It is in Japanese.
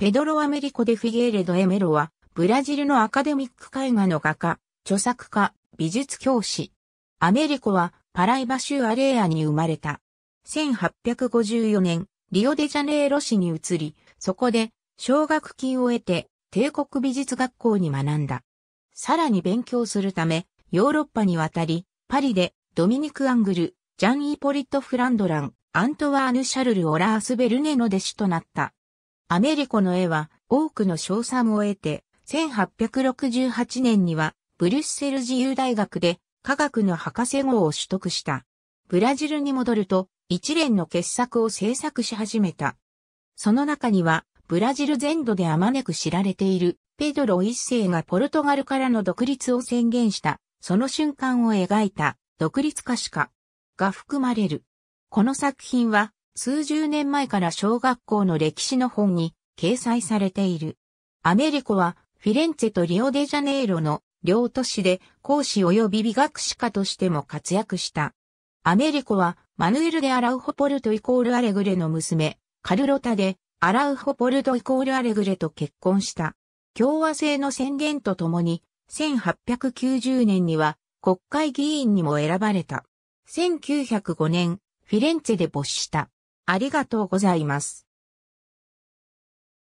ペドロ・アメリコ・デ・フィゲーレド・エメロは、ブラジルのアカデミック絵画の画家、著作家、美術教師。アメリコは、パライバ州アレーアに生まれた。1854年、リオデジャネイロ市に移り、そこで、奨学金を得て、帝国美術学校に学んだ。さらに勉強するため、ヨーロッパに渡り、パリで、ドミニク・アングル、ジャン・イポリット・フランドラン、アントワーヌ・シャルル・オラース・ベルネの弟子となった。アメリコの絵は多くの賞賛を得て、1868年にはブリュッセル自由大学で科学の博士号を取得した。ブラジルに戻ると一連の傑作を制作し始めた。その中にはブラジル全土であまねく知られているペドロ一世がポルトガルからの独立を宣言したその瞬間を描いた独立歌詞家が含まれる。この作品は数十年前から小学校の歴史の本に掲載されている。アメリコはフィレンツェとリオデジャネイロの両都市で講師及び美学史家としても活躍した。アメリコはマヌエル・でアラウホポルトイコールアレグレの娘、カルロタでアラウホポルトイコールアレグレと結婚した。共和制の宣言とともに1890年には国会議員にも選ばれた。1905年、フィレンツェで没した。ありがとうございます。